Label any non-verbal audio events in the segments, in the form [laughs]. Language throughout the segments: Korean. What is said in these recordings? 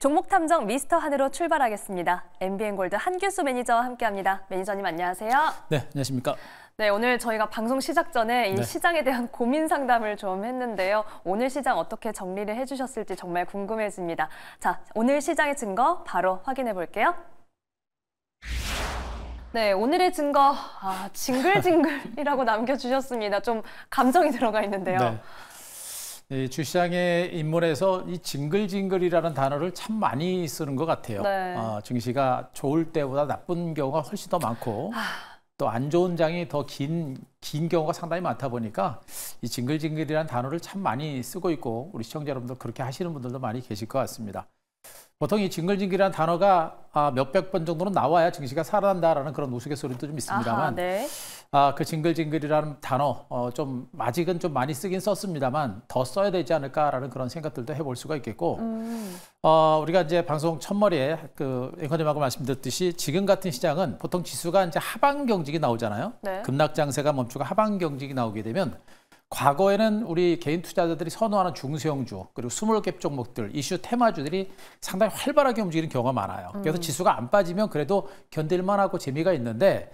종목탐정 미스터 한늘로 출발하겠습니다. MBN 골드 한길수 매니저와 함께합니다. 매니저님 안녕하세요. 네, 안녕하십니까. 네, 오늘 저희가 방송 시작 전에 이 네. 시장에 대한 고민 상담을 좀 했는데요. 오늘 시장 어떻게 정리를 해주셨을지 정말 궁금해집니다. 자, 오늘 시장의 증거 바로 확인해 볼게요. 네, 오늘의 증거, 아, 징글징글이라고 [laughs] 남겨주셨습니다. 좀 감정이 들어가 있는데요. 네. 주시장의 인물에서 이 징글징글이라는 단어를 참 많이 쓰는 것 같아요. 네. 어, 증시가 좋을 때보다 나쁜 경우가 훨씬 더 많고 아. 또안 좋은 장이 더 긴 긴 경우가 상당히 많다 보니까 이 징글징글이라는 단어를 참 많이 쓰고 있고 우리 시청자 여러분들 그렇게 하시는 분들도 많이 계실 것 같습니다. 보통 이 징글징글이라는 단어가 아, 몇백 번 정도는 나와야 증시가 살아난다라는 그런 우스갯소리도 좀 있습니다만 아하, 네. 아, 그 징글징글이라는 단어 어, 좀 아직은 좀 많이 쓰긴 썼습니다만 더 써야 되지 않을까라는 그런 생각들도 해볼 수가 있겠고 음. 어, 우리가 이제 방송 첫머리에 그 앵커님하고 말씀드렸듯이 지금 같은 시장은 보통 지수가 이제 하방 경직이 나오잖아요. 네. 급락 장세가 멈추고 하방 경직이 나오게 되면 과거에는 우리 개인 투자자들이 선호하는 중소형주 그리고 스몰캡 종목들 이슈 테마주들이 상당히 활발하게 움직이는 경우가 많아요. 그래서 음. 지수가 안 빠지면 그래도 견딜만하고 재미가 있는데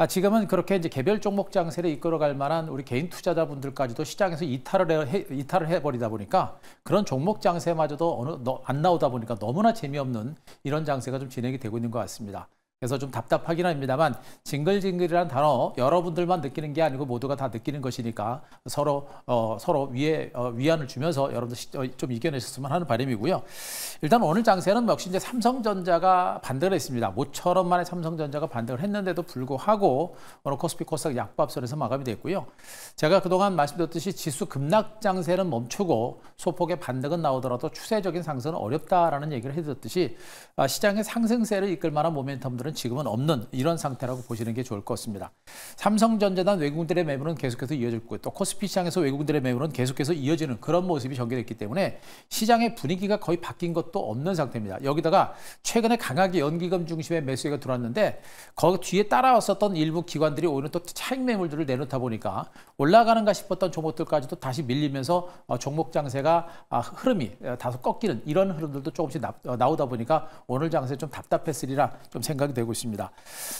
아, 지금은 그렇게 이제 개별 종목 장세를 이끌어갈 만한 우리 개인 투자자분들까지도 시장에서 이탈을 해, 이탈을 해버리다 보니까 그런 종목 장세마저도 어느 안 나오다 보니까 너무나 재미없는 이런 장세가 좀 진행이 되고 있는 것 같습니다. 그래서 좀 답답하긴 합니다만 징글징글이란 단어 여러분들만 느끼는 게 아니고 모두가 다 느끼는 것이니까 서로 어, 서로 위에 어, 위안을 주면서 여러분들 시, 어, 좀 이겨내셨으면 하는 바람이고요. 일단 오늘 장세는 역시 이제 삼성전자가 반등을 했습니다. 모처럼 만에 삼성전자가 반등을 했는데도 불구하고 오늘 코스피 코스닥 약밥선에서 마감이 됐고요. 제가 그동안 말씀드렸듯이 지수 급락 장세는 멈추고 소폭의 반등은 나오더라도 추세적인 상승은 어렵다라는 얘기를 해드렸듯이 아, 시장의 상승세를 이끌 만한 모멘텀들 매물은 지금은 없는 이런 상태라고 보시는 게 좋을 것 같습니다. 삼성전자단 외국인들의 매물은 계속해서 이어질 거고 또 코스피 시장에서 외국인들의 매물은 계속해서 이어지는 그런 모습이 전개됐기 때문에 시장의 분위기가 거의 바뀐 것도 없는 상태입니다. 여기다가 최근에 강하게 연기금 중심의 매수가 들어왔는데 거기 뒤에 따라왔었던 일부 기관들이 오히려 또 차익 매물들을 내놓다 보니까 올라가는가 싶었던 종목들까지도 다시 밀리면서 어, 종목 장세가 아, 흐름이 어, 다소 꺾이는 이런 흐름들도 조금씩 어, 나, 오다 보니까 오늘 장세 좀 답답했으리라 좀 생각이 되고 있습니다.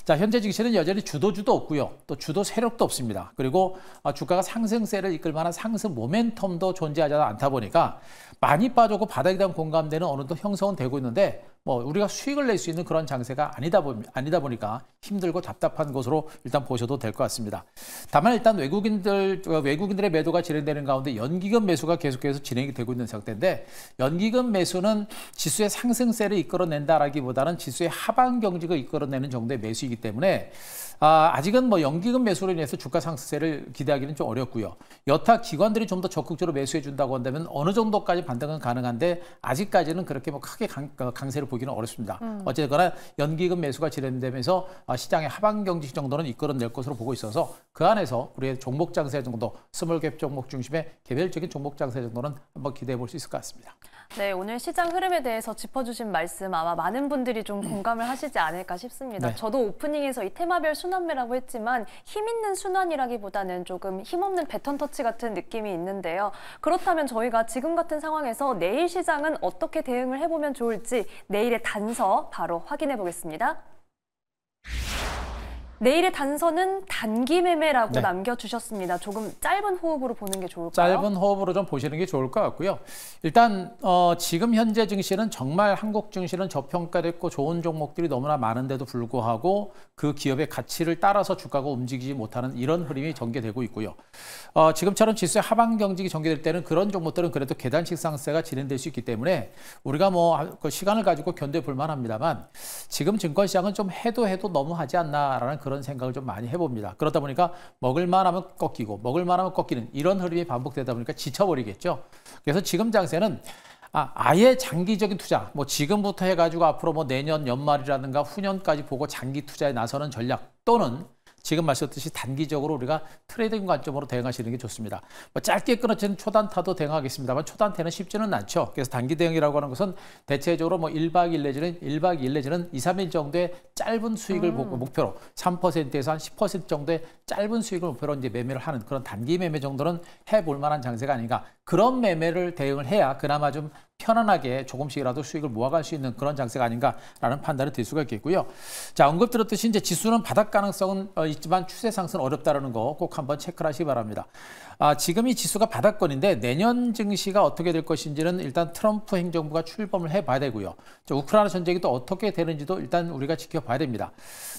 자, 현재 증시는 여전히 주도주도 없고요. 또 주도 세력도 없습니다. 그리고 아, 주가가 상승세를 이끌 만한 상승 모멘텀도 존재하지 않다 보니까 많이 빠졌고 바닥에 대한 공감대는 어느 정도 형성은 되고 있는데 뭐 우리가 수익을 낼 수 있는 그런 장세가 아니다, 보, 아니다 보니까 힘들고 답답한 것으로 일단 보셔도 될 것 같습니다. 다만 일단 외국인들 외국인들의 매도가 진행되는 가운데 연기금 매수가 계속해서 진행이 되고 있는 상태인데 연기금 매수는 지수의 상승세를 이끌어낸다라기보다는 지수의 하방 경직을 이끌어내는 정도의 매수이기 때문에 아, 아직은 뭐 연기금 매수로 인해서 주가 상승세를 기대하기는 좀 어렵고요. 여타 기관들이 좀 더 적극적으로 매수해 준다고 한다면 어느 정도까지 반등은 가능한데 아직까지는 그렇게 뭐 크게 강, 어, 강세를 보기는 어렵습니다. 음. 어쨌거나 연기금 매수가 진행되면서 아, 시장의 하반 경직 정도는 이끌어낼 것으로 보고 있어서 그 안에서 우리의 종목 장세 정도, 스몰갭 종목 중심의 개별적인 종목 장세 정도는 한번 기대해 볼 수 있을 것 같습니다. 네, 오늘 시장 흐름에 대해서 짚어주신 말씀 아마 많은 분들이 좀 공감을 하시지 않을까 싶습니다. 네. 저도 오프닝에서 이 테마별 순환매라고 했지만 힘 있는 순환이라기보다는 조금 힘없는 배턴 터치 같은 느낌이 있는데요. 그렇다면 저희가 지금 같은 상황 상황에서 내일 시장은 어떻게 대응을 해보면 좋을지 내일의 단서 바로 확인해 보겠습니다. 내일의 단서는 단기 매매라고 네. 남겨주셨습니다. 조금 짧은 호흡으로 보는 게 좋을까요? 짧은 호흡으로 좀 보시는 게 좋을 것 같고요. 일단 어, 지금 현재 증시는 정말 한국 증시는 저평가됐고 좋은 종목들이 너무나 많은데도 불구하고 그 기업의 가치를 따라서 주가가 움직이지 못하는 이런 흐름이 전개되고 있고요. 어, 지금처럼 지수의 하방 경직이 전개될 때는 그런 종목들은 그래도 계단식 상세가 진행될 수 있기 때문에 우리가 뭐 아, 그 시간을 가지고 견뎌볼 만합니다만 지금 증권시장은 좀 해도 해도 너무하지 않나라는 그 그런 생각을 좀 많이 해봅니다. 그러다 보니까 먹을만하면 꺾이고 먹을만하면 꺾이는 이런 흐름이 반복되다 보니까 지쳐버리겠죠. 그래서 지금 장세는 아, 아예 장기적인 투자, 뭐 지금부터 해가지고 앞으로 뭐 내년 연말이라든가 후년까지 보고 장기 투자에 나서는 전략 또는 지금 말씀드렸듯이 단기적으로 우리가 트레이딩 관점으로 대응하시는 게 좋습니다. 뭐 짧게 끊어지는 초단타도 대응하겠습니다만 초단타는 쉽지는 않죠. 그래서 단기 대응이라고 하는 것은 대체적으로 뭐 1박 2일 내지는 1박 2일 내지는 2, 3일 정도의 짧은 수익을 음. 목표로 3%에서 한 10% 정도의 짧은 수익을 목표로 이제 매매를 하는 그런 단기 매매 정도는 해볼 만한 장세가 아닌가. 그런 매매를 대응을 해야 그나마 좀 편안하게 조금씩이라도 수익을 모아갈 수 있는 그런 장세가 아닌가라는 판단을 드 수가 있겠고요. 자 언급 드렸듯이 이제 지수는 바닥 가능성은 어, 있지만 추세 상승 어렵다는 거 꼭 한번 체크를 하시기 바랍니다. 아, 지금 이 지수가 바닥권인데 내년 증시가 어떻게 될 것인지는 일단 트럼프 행정부가 출범을 해봐야 되고요. 저 우크라이나 전쟁이 또 어떻게 되는지도 일단 우리가 지켜봐야 됩니다.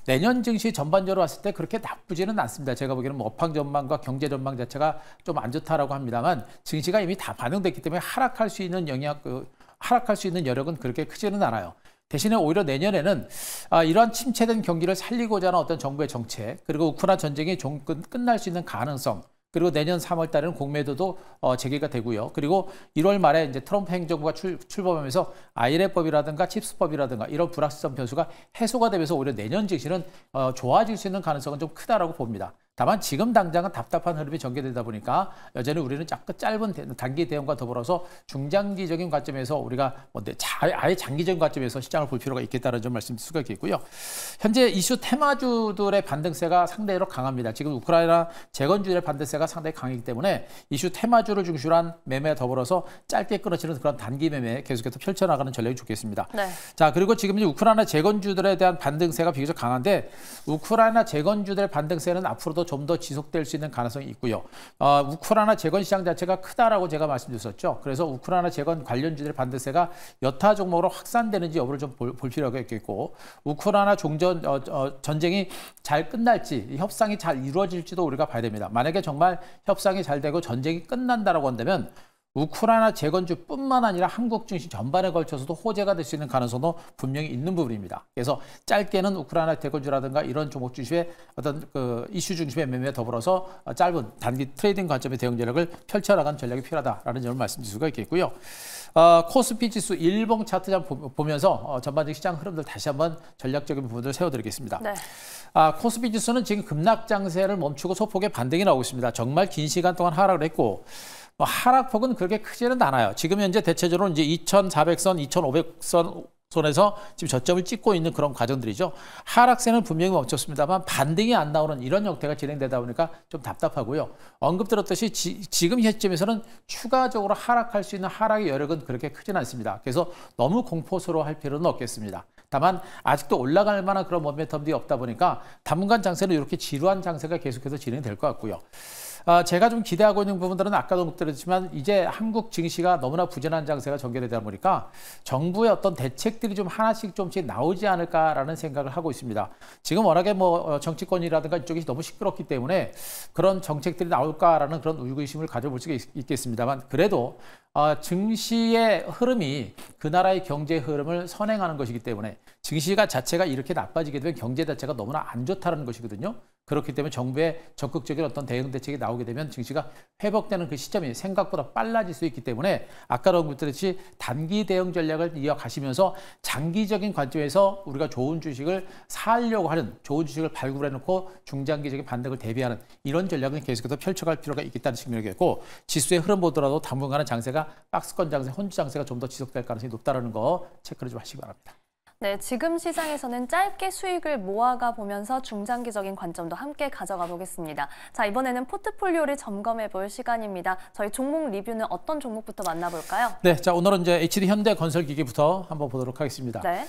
내년 증시 전반적으로 봤을 때 그렇게 나쁘지는 않습니다. 제가 보기에는 뭐 업황 전망과 경제 전망 자체가 좀 안 좋다라고 합니다만 증시가 이미 다 반영됐기 때문에 하락할 수 있는 영향 그 하락할 수 있는 여력은 그렇게 크지는 않아요. 대신에 오히려 내년에는 아, 이러한 침체된 경기를 살리고자 하는 어떤 정부의 정책 그리고 우크라 전쟁이 좀 끝날 수 있는 가능성 그리고 내년 3월 달에는 공매도도 어, 재개가 되고요. 그리고 1월 말에 이제 트럼프 행정부가 출, 출범하면서 아 l f 법이라든가 칩스법이라든가 이런 불확실성 변수가 해소가 되면서 오히려 내년 증시는 어, 좋아질 수 있는 가능성은 좀 크다라고 봅니다. 다만 지금 당장은 답답한 흐름이 전개되다 보니까 여전히 우리는 자꾸 짧은 단기 대응과 더불어서 중장기적인 관점에서 우리가 뭐 아예 장기적인 관점에서 시장을 볼 필요가 있겠다는 점 말씀드릴 수가 있겠고요. 현재 이슈 테마주들의 반등세가 상대로 강합니다. 지금 우크라이나 재건주의 들 반등세가 상당히 강하기 때문에 이슈 테마주를 중심으로 한 매매와 더불어서 짧게 끊어지는 그런 단기 매매 계속해서 펼쳐나가는 전략이 좋겠습니다. 네. 자 그리고 지금 이 우크라이나 재건주들에 대한 반등세가 비교적 강한데 우크라이나 재건주들의 반등세는 앞으로도 좀더 지속될 수 있는 가능성이 있고요. 어, 우크라이나 재건 시장 자체가 크다라고 제가 말씀드렸었죠. 그래서 우크라이나 재건 관련 주들 반대세가 여타 종목으로 확산되는지 여부를 좀 볼 필요가 있겠고 우크라이나 종전 어, 어, 전쟁이 잘 끝날지 협상이 잘 이루어질지도 우리가 봐야 됩니다. 만약에 정말 협상이 잘 되고 전쟁이 끝난다라고 한다면 우크라이나 재건축뿐만 아니라 한국 중시 전반에 걸쳐서도 호재가 될 수 있는 가능성도 분명히 있는 부분입니다. 그래서 짧게는 우크라이나 재건주라든가 이런 종목 중심의 어떤 그 이슈 중심의 매매에 더불어서 짧은 단기 트레이딩 관점의 대응 전략을 펼쳐나가는 전략이 필요하다라는 점을 말씀드릴 수가 있겠고요. 어, 코스피 지수 일봉 차트장 보면서 어, 전반적인 시장 흐름들 다시 한번 전략적인 부분들을 세워드리겠습니다. 네. 아, 코스피 지수는 지금 급락 장세를 멈추고 소폭의 반등이 나오고 있습니다. 정말 긴 시간 동안 하락을 했고 뭐 하락폭은 그렇게 크지는 않아요. 지금 현재 대체적으로 이제 2,400선, 2,500선 손에서 지금 저점을 찍고 있는 그런 과정들이죠. 하락세는 분명히 멈췄습니다만 반등이 안 나오는 이런 형태가 진행되다 보니까 좀 답답하고요. 언급드렸듯이 지, 지금 시점에서는 추가적으로 하락할 수 있는 하락의 여력은 그렇게 크진 않습니다. 그래서 너무 공포스러워할 필요는 없겠습니다. 다만 아직도 올라갈 만한 그런 모멘텀들이 없다 보니까 당분간 장세는 이렇게 지루한 장세가 계속해서 진행될 것 같고요. 아, 제가 좀 기대하고 있는 부분들은 아까도 목드렸지만 이제 한국 증시가 너무나 부진한 장세가 전개되다 보니까 정부의 어떤 대책들이 좀 하나씩 좀씩 나오지 않을까라는 생각을 하고 있습니다. 지금 워낙에 뭐 어, 정치권이라든가 이쪽이 너무 시끄럽기 때문에 그런 정책들이 나올까라는 그런 의구심을 가져볼 수가 있, 겠습니다만 그래도 어, 증시의 흐름이 그 나라의 경제 흐름을 선행하는 것이기 때문에 증시가 자체가 이렇게 나빠지게 되면 경제 자체가 너무나 안 좋다는 것이거든요. 그렇기 때문에 정부의 적극적인 어떤 대응 대책이 나오게 되면 증시가 회복되는 그 시점이 생각보다 빨라질 수 있기 때문에 아까라고 말했듯이 단기 대응 전략을 이어가시면서 장기적인 관점에서 우리가 좋은 주식을 사려고 하는 좋은 주식을 발굴해놓고 중장기적인 반등을 대비하는 이런 전략은 계속해서 펼쳐갈 필요가 있겠다는 측면이겠고 지수의 흐름 보더라도 당분간은 장세가 박스권 장세, 혼주 장세가 좀 더 지속될 가능성이 높다는 거 체크를 좀 하시기 바랍니다. 네, 지금 시장에서는 짧게 수익을 모아가 보면서 중장기적인 관점도 함께 가져가 보겠습니다. 자, 이번에는 포트폴리오를 점검해 볼 시간입니다. 저희 종목 리뷰는 어떤 종목부터 만나볼까요? 네, 자, 오늘은 이제 HD 현대 건설기기부터 한번 보도록 하겠습니다. 네.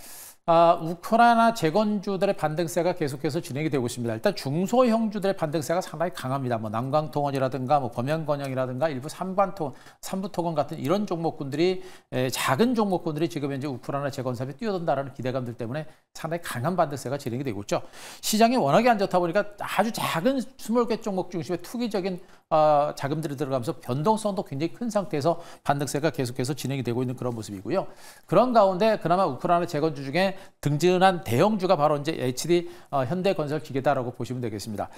아, 우크라이나 재건주들의 반등세가 계속해서 진행이 되고 있습니다. 일단 중소형주들의 반등세가 상당히 강합니다. 뭐 남강통원이라든가 뭐 범양건영이라든가 일부 삼관통, 삼부토건 같은 이런 종목군들이 에, 작은 종목군들이 지금 현재 우크라이나 재건사업에 뛰어든다라는 기대감들 때문에 상당히 강한 반등세가 진행이 되고 있죠. 시장이 워낙에 안 좋다 보니까 아주 작은 스몰 개 종목 중심의 투기적인 어, 자금들이 들어가면서 변동성도 굉장히 큰 상태에서 반등세가 계속해서 진행이 되고 있는 그런 모습이고요. 그런 가운데 그나마 우크라이나 재건주 중에 시장에 등진한 대형주가 바로 이제 HD 어, 현대건설기계다라고 보시면 되겠습니다.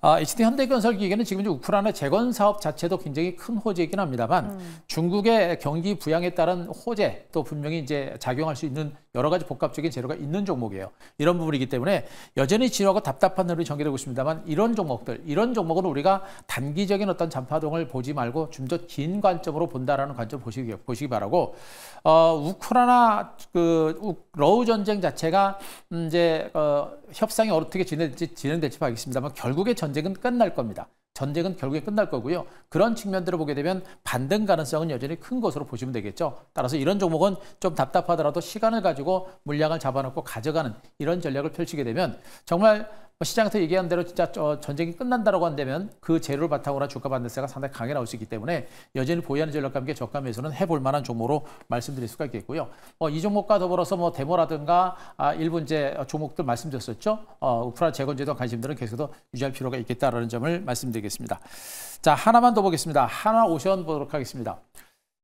아, HD 현대건설기계는 지금 이제 우크라이나 재건 사업 자체도 굉장히 큰 호재이긴 합니다만 음. 중국의 경기 부양에 따른 호재 또 분명히 이제 작용할 수 있는 여러 가지 복합적인 재료가 있는 종목이에요. 이런 부분이기 때문에 여전히 지루하고 답답한 흐름이 전개되고 있습니다만 이런 종목들, 이런 종목은 우리가 단기적인 어떤 잔파동을 보지 말고 좀 더 긴 관점으로 본다라는 관점 보시기, 보시기 바라고 어, 우크라이나 그 러우전 전쟁 자체가 음, 이제 어, 협상이 어떻게 진행될지 진행될지 봐야겠습니다만 결국에 전쟁은 끝날 겁니다. 전쟁은 결국에 끝날 거고요. 그런 측면들을 보게 되면 반등 가능성은 여전히 큰 것으로 보시면 되겠죠. 따라서 이런 종목은 좀 답답하더라도 시간을 가지고 물량을 잡아놓고 가져가는 이런 전략을 펼치게 되면 정말 뭐 시장에서 얘기한 대로 진짜 전쟁이 끝난다라고 한다면 그 재료를 바탕으로 한 주가 반등세가 상당히 강하게 나올 수 있기 때문에 여전히 보유하는 전략과 함께 저가 매수는 해볼 만한 종목으로 말씀드릴 수가 있겠고요. 어, 이 종목과 더불어서 뭐 데모라든가 아, 일본제 종목들 말씀드렸었죠. 어, 우프라이재건제도 관심들은 계속해서 유지할 필요가 있겠다라는 점을 말씀드리겠습니다. 자 하나만 더 보겠습니다. 하나 오션 보도록 하겠습니다.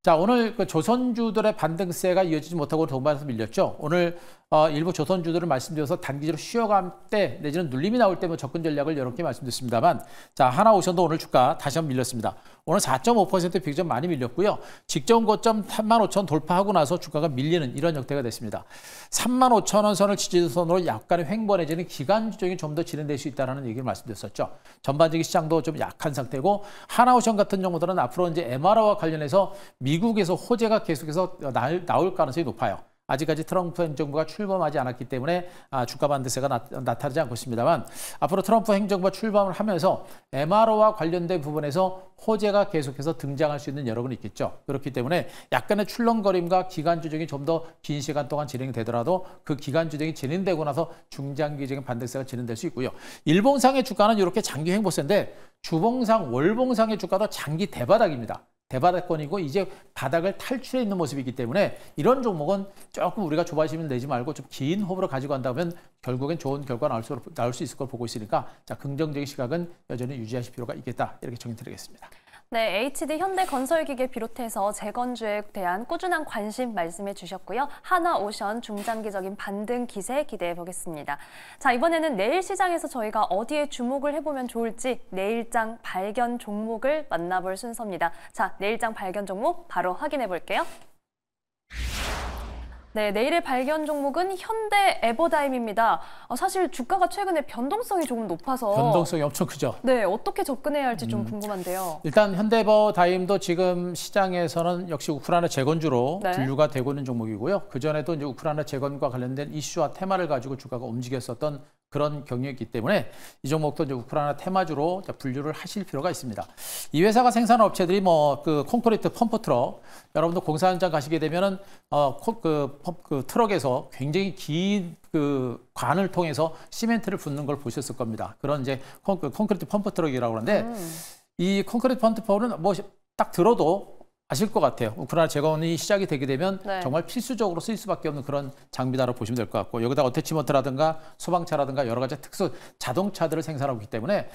자 오늘 그 조선주들의 반등세가 이어지지 못하고 동반해서 밀렸죠. 오늘 어, 일부 조선주들을 말씀드려서 단기적으로 쉬어감 때 내지는 눌림이 나올 때뭐 접근 전략을 여러 개 말씀드렸습니다만 자 하나오션도 오늘 주가 다시 한번 밀렸습니다. 오늘 4.5% 비교점 많이 밀렸고요. 직전 고점 3 5천0 돌파하고 나서 주가가 밀리는 이런 역대가 됐습니다. 3만5천원 선을 지지선으로 약간의 횡보해지는 기간 조정이 좀 더 진행될 수 있다는 얘기를 말씀드렸었죠. 전반적인 시장도 좀 약한 상태고 하나오션 같은 경우들은 앞으로 이제 MR와 관련해서 미국에서 호재가 계속해서 나올 가능성이 높아요. 아직까지 트럼프 행정부가 출범하지 않았기 때문에 아, 주가 반대세가 나, 타나지 않고 있습니다만 앞으로 트럼프 행정부가 출범을 하면서 MRO와 관련된 부분에서 호재가 계속해서 등장할 수 있는 여력이 있겠죠. 그렇기 때문에 약간의 출렁거림과 기간 조정이 좀 더 긴 시간 동안 진행되더라도 그 기간 조정이 진행되고 나서 중장기적인 반대세가 진행될 수 있고요. 일봉상의 주가는 이렇게 장기 행보세인데 주봉상, 월봉상의 주가도 장기 대바닥입니다. 대바닥권이고 이제 바닥을 탈출해 있는 모습이기 때문에 이런 종목은 조금 우리가 조바심을 내지 말고 좀 긴 호흡으로 가지고 간다면 결국엔 좋은 결과 나올 수, 나올 수 있을 걸 보고 있으니까 자 긍정적인 시각은 여전히 유지하실 필요가 있겠다 이렇게 정리드리겠습니다. 네, HD 현대건설기계 비롯해서 재건주에 대한 꾸준한 관심 말씀해 주셨고요. 하나오션 중장기적인 반등 기세 기대해 보겠습니다. 자, 이번에는 내일 시장에서 저희가 어디에 주목을 해보면 좋을지 내일장 발견 종목을 만나볼 순서입니다. 자, 내일장 발견 종목 바로 확인해 볼게요. 네, 내일의 발견 종목은 현대 에버다임입니다. 어, 사실 주가가 최근에 변동성이 조금 높아서 변동성이 엄청 크죠. 네, 어떻게 접근해야 할지 좀 음. 궁금한데요. 일단 현대 에버다임도 지금 시장에서는 역시 우크라이나 재건주로 네. 분류가 되고 있는 종목이고요. 그전에도 이제 우크라이나 재건과 관련된 이슈와 테마를 가지고 주가가 움직였었던 그런 경력이기 때문에 이 종목도 이제 우크라이나 테마주로 분류를 하실 필요가 있습니다. 이 회사가 생산한 업체들이 뭐 그 콘크리트 펌프 트럭, 여러분도 공사 현장 가시게 되면은 어그 그 트럭에서 굉장히 긴 그 관을 통해서 시멘트를 붓는 걸 보셨을 겁니다. 그런 이제 그 콘크리트 펌프 트럭이라고 그러는데 음. 이 콘크리트 펌프 트럭은 뭐딱 들어도 아실 것 같아요. 우크라이나 재건이 시작이 되게 되면 네. 정말 필수적으로 쓰일 수밖에 없는 그런 장비다라 보시면 될 것 같고 여기다 어태치먼트라든가 소방차라든가 여러 가지 특수 자동차들을 생산하고 있기 때문에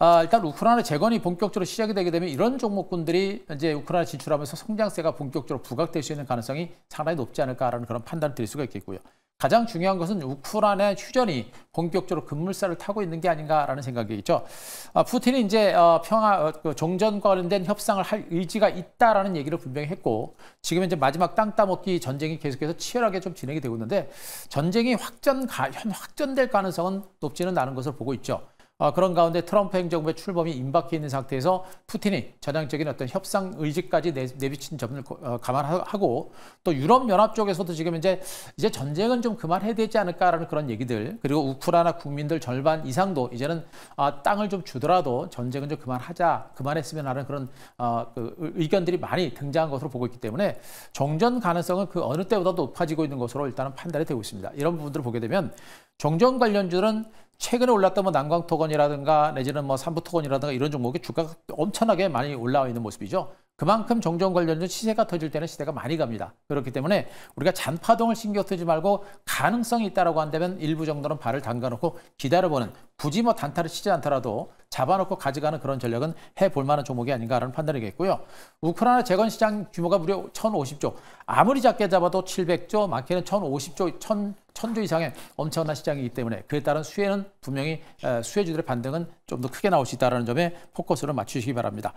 아, 일단 우크라이나 재건이 본격적으로 시작이 되게 되면 이런 종목군들이 이제 우크라이나 진출하면서 성장세가 본격적으로 부각될 수 있는 가능성이 상당히 높지 않을까라는 그런 판단을 드릴 수가 있겠고요. 가장 중요한 것은 우크라이나 휴전이 본격적으로 급물살을 타고 있는 게 아닌가라는 생각이죠. 아, 푸틴이 이제 어, 평화 어, 그 종전과 관련된 협상을 할 의지가 있다라는 얘기를 분명히 했고 지금 이제 마지막 땅 따먹기 전쟁이 계속해서 치열하게 좀 진행이 되고 있는데 전쟁이 확전 가, 확전될 가능성은 높지는 않은 것을 보고 있죠. 어, 그런 가운데 트럼프 행정부의 출범이 임박해 있는 상태에서 푸틴이 전향적인 어떤 협상 의지까지 내비친 점을 어, 감안하고 또 유럽연합 쪽에서도 지금 이제 이제 전쟁은 좀 그만해야 되지 않을까라는 그런 얘기들 그리고 우크라이나 국민들 절반 이상도 이제는 아, 땅을 좀 주더라도 전쟁은 좀 그만하자 그만했으면 하는 그런 어, 그 의견들이 많이 등장한 것으로 보고 있기 때문에 종전 가능성은 그 어느 때보다 높아지고 있는 것으로 일단은 판단이 되고 있습니다. 이런 부분들을 보게 되면 종전 관련주은 최근에 올랐던 뭐 난광토건이라든가 내지는 뭐 삼부토건이라든가 이런 종목이 주가가 엄청나게 많이 올라와 있는 모습이죠. 그만큼 종종 관련된 시세가 터질 때는 시대가 많이 갑니다. 그렇기 때문에 우리가 잔파동을 신경 쓰지 말고 가능성이 있다라고 한다면 일부 정도는 발을 담가놓고 기다려보는 굳이 뭐 단타를 치지 않더라도 잡아놓고 가져가는 그런 전략은 해볼 만한 종목이 아닌가라는 판단이겠고요. 우크라이나 재건 시장 규모가 무려 1,050조. 아무리 작게 잡아도 700조, 많게는 1,050조, 1,000 천조 이상의 엄청난 시장이기 때문에 그에 따른 수혜는 분명히 수혜주들의 반등은 좀더 크게 나올 수 있다는 점에 포커스를 맞추시기 바랍니다.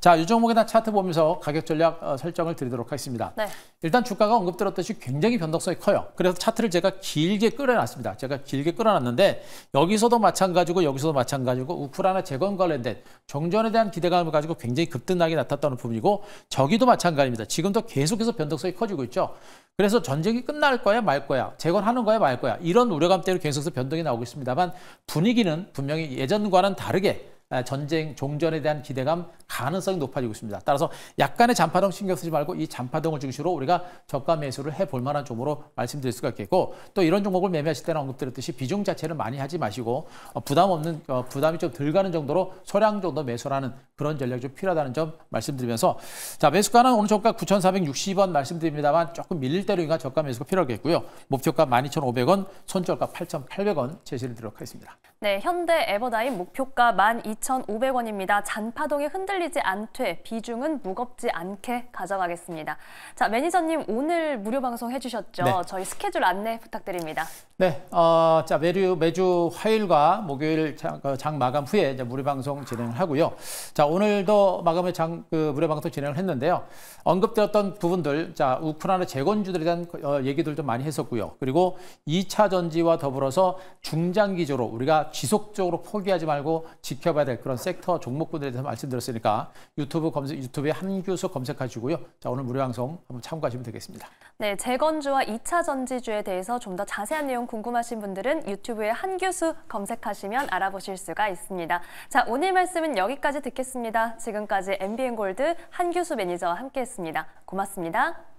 자, 이 종목에 대한 차트 보면서 가격 전략 어, 설정을 드리도록 하겠습니다. 네. 일단 주가가 언급드렸듯이 굉장히 변동성이 커요. 그래서 차트를 제가 길게 끌어놨습니다. 제가 길게 끌어놨는데 여기서도 마찬가지고 여기서도 마찬가지고 우크라이나 재건 관련된 정전에 대한 기대감을 가지고 굉장히 급등하게 나타났다는 부분이고 저기도 마찬가지입니다. 지금도 계속해서 변동성이 커지고 있죠. 그래서 전쟁이 끝날 거야 말 거야 재건하는 거야 말 거야 이런 우려감 때문에 계속해서 변동이 나오고 있습니다만 분위기는 분명히 예전과는 다르게 아, 전쟁 종전에 대한 기대감 가능성이 높아지고 있습니다. 따라서 약간의 잔파동 신경 쓰지 말고 이 잔파동을 중심으로 우리가 저가 매수를 해볼 만한 종으로 말씀드릴 수가 있겠고 또 이런 종목을 매매하실 때는 언급드렸듯이 비중 자체를 많이 하지 마시고 어, 부담 없는 어, 부담이 좀 덜 가는 정도로 소량 정도 매수라는 그런 전략이 좀 필요하다는 점 말씀드리면서 자 매수가는 오늘 저가 9,460원 말씀드립니다만 조금 밀릴 때로인가 저가 매수가 필요하겠고요. 목표가 12,500원, 손절가 8,800원 제시를 드리도록 하겠습니다. 네, 현대 에버다인 목표가 12,000 2,500원입니다. 잔파동이 흔들리지 않되 비중은 무겁지 않게 가져가겠습니다. 자, 매니저님 오늘 무료 방송 해주셨죠? 네. 저희 스케줄 안내 부탁드립니다. 네, 어, 자 매주 매주 화요일과 목요일 장, 어, 장 마감 후에 무료 방송 진행을 하고요. 자 오늘도 마감에 장 그, 무료 방송 진행을 했는데요. 언급되었던 부분들, 자 우크라이나 재건주들에 대한 어, 얘기들도 많이 했었고요. 그리고 2차 전지와 더불어서 중장기적으로 우리가 지속적으로 포기하지 말고 지켜봐야 될. 될 네, 그런 섹터 종목군들에 대해서 말씀드렸으니까 유튜브 검색 유튜브에 함규수 검색하시고요. 자 오늘 무료 방송 한번 참고하시면 되겠습니다. 네, 재건주와 2차 전지주에 대해서 좀 더 자세한 내용 궁금하신 분들은 유튜브에 한규수 검색하시면 알아보실 수가 있습니다. 자 오늘 말씀은 여기까지 듣겠습니다. 지금까지 MBN 골드 한규수 매니저와 함께했습니다. 고맙습니다.